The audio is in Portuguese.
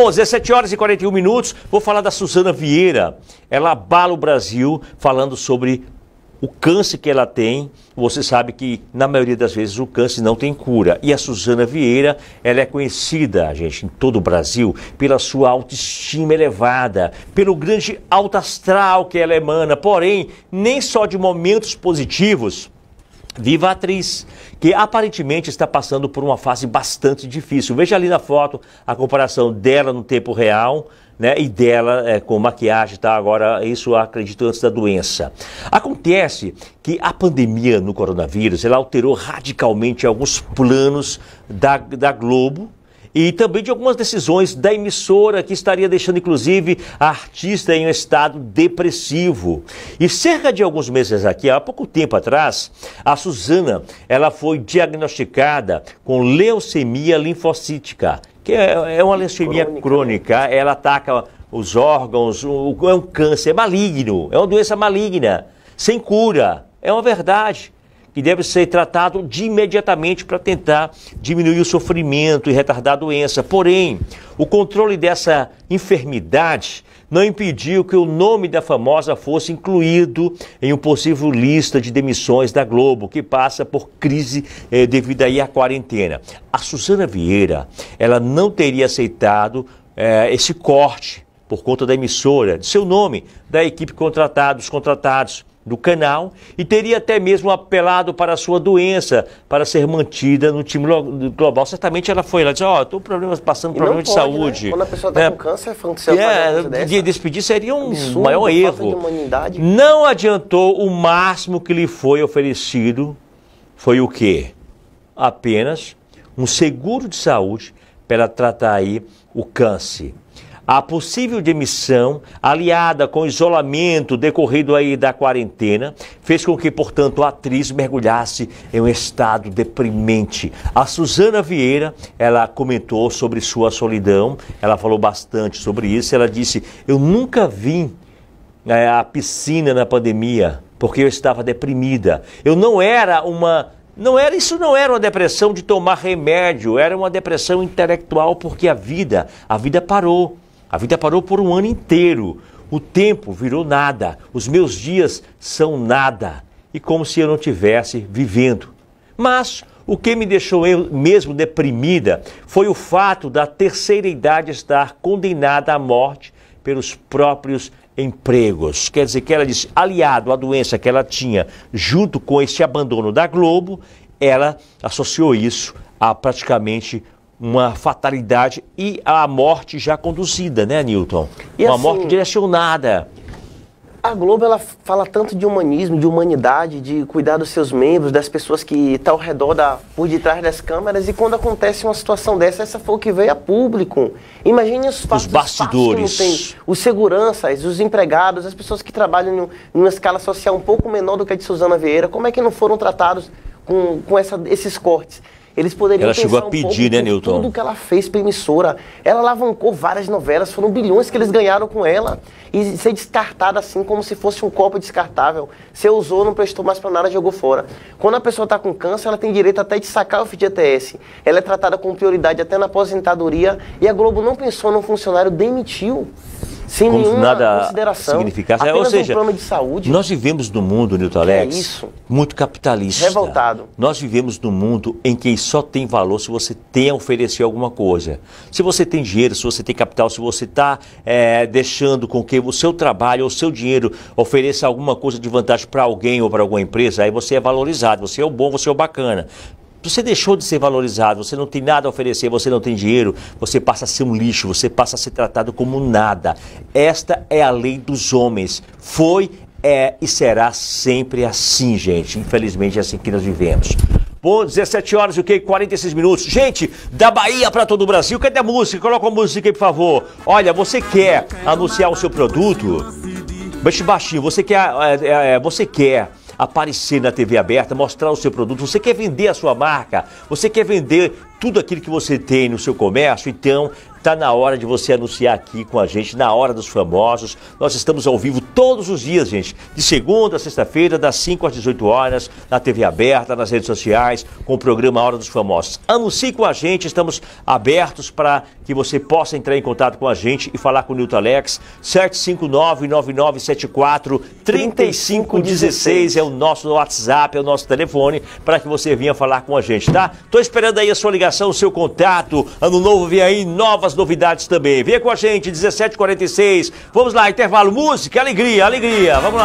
Bom, 17 horas e 41 minutos, vou falar da Suzana Vieira. Ela abala o Brasil falando sobre o câncer que ela tem. Você sabe que, na maioria das vezes, o câncer não tem cura. E a Suzana Vieira, ela é conhecida, gente, em todo o Brasil, pela sua autoestima elevada, pelo grande alto astral que ela emana. Porém, nem só de momentos positivos Viva a atriz, que aparentemente está passando por uma fase bastante difícil. Veja ali na foto a comparação dela no tempo real né, e dela é, com maquiagem, tá? Agora, isso acredito antes da doença. Acontece que a pandemia no coronavírus ela alterou radicalmente alguns planos da, da Globo, e também de algumas decisões da emissora que estaria deixando, inclusive, a artista em um estado depressivo. E cerca de alguns meses aqui, há pouco tempo atrás, a Suzana ela foi diagnosticada com leucemia linfocítica, que é, é uma leucemia crônica, né? crônica. ela ataca os órgãos, é um câncer maligno, é uma doença maligna, sem cura. É uma verdade e deve ser tratado de imediatamente para tentar diminuir o sofrimento e retardar a doença. Porém, o controle dessa enfermidade não impediu que o nome da famosa fosse incluído em uma possível lista de demissões da Globo, que passa por crise eh, devido aí à quarentena. A Suzana Vieira, ela não teria aceitado eh, esse corte por conta da emissora, de seu nome, da equipe contratados, contratados do canal e teria até mesmo apelado para sua doença para ser mantida no time global. Certamente ela foi lá e disse: Ó, oh, estou problemas passando problemas de pode, né? saúde. Né? Quando a pessoa está é, com câncer, falando que é, é despedir seria um Absurdo, maior erro. Não adiantou o máximo que lhe foi oferecido. Foi o quê? Apenas um seguro de saúde para tratar aí o câncer a possível demissão, aliada com o isolamento decorrido aí da quarentena, fez com que, portanto, a atriz mergulhasse em um estado deprimente. A Suzana Vieira, ela comentou sobre sua solidão, ela falou bastante sobre isso, ela disse: "Eu nunca vim é, à piscina na pandemia, porque eu estava deprimida. Eu não era uma não era isso não era uma depressão de tomar remédio, era uma depressão intelectual porque a vida, a vida parou. A vida parou por um ano inteiro. O tempo virou nada. Os meus dias são nada. E como se eu não tivesse vivendo. Mas o que me deixou eu mesmo deprimida foi o fato da terceira idade estar condenada à morte pelos próprios empregos. Quer dizer que ela disse, aliado à doença que ela tinha, junto com esse abandono da Globo, ela associou isso a praticamente uma fatalidade e a morte já conduzida, né, Newton? E uma assim, morte direcionada. A Globo ela fala tanto de humanismo, de humanidade, de cuidar dos seus membros, das pessoas que estão tá ao redor da, por detrás das câmeras e quando acontece uma situação dessa, essa foi o que veio a público. Imagine os fatos, os bastidores, os, fatos tem, os seguranças, os empregados, as pessoas que trabalham em uma escala social um pouco menor do que a de Suzana Vieira, como é que não foram tratados com, com essa, esses cortes? Eles poderiam Ela chegou a um né, Newton? Tudo que ela fez para emissora. Ela alavancou várias novelas, foram bilhões que eles ganharam com ela. E ser descartada assim, como se fosse um copo descartável. Você usou, não prestou mais para nada, jogou fora. Quando a pessoa está com câncer, ela tem direito até de sacar o FGTS. Ela é tratada com prioridade até na aposentadoria. E a Globo não pensou num funcionário, demitiu. Sem como nenhuma nada consideração. significasse. É, apenas Ou seja, um problema de saúde. Nós vivemos num mundo, Nilton é Alex, é muito capitalista. Revoltado. Nós vivemos num mundo em que só tem valor se você tem a oferecer alguma coisa. Se você tem dinheiro, se você tem capital, se você está é, deixando com que o seu trabalho ou o seu dinheiro ofereça alguma coisa de vantagem para alguém ou para alguma empresa, aí você é valorizado, você é o bom, você é o bacana. Você deixou de ser valorizado, você não tem nada a oferecer, você não tem dinheiro, você passa a ser um lixo, você passa a ser tratado como nada. Esta é a lei dos homens. Foi, é e será sempre assim, gente. Infelizmente é assim que nós vivemos. Bom, 17 horas e que? 46 minutos. Gente, da Bahia para todo o Brasil, cadê a música? Coloca a música aí, por favor. Olha, você quer anunciar o seu produto? Baixe baixinho, você quer, é, é, é você quer aparecer na TV aberta, mostrar o seu produto. Você quer vender a sua marca, você quer vender tudo aquilo que você tem no seu comércio, então Está na hora de você anunciar aqui com a gente, na hora dos famosos. Nós estamos ao vivo todos os dias, gente. De segunda a sexta-feira, das 5 às 18 horas, na TV aberta, nas redes sociais, com o programa Hora dos Famosos. Anuncie com a gente, estamos abertos para que você possa entrar em contato com a gente e falar com o Nilton Alex. 759-9974-3516 é o nosso WhatsApp, é o nosso telefone, para que você venha falar com a gente, tá? Tô esperando aí a sua ligação, o seu contato. Ano novo vem aí, novas novidades também. Venha com a gente, 17h46. Vamos lá, intervalo, música, alegria, alegria. Vamos lá.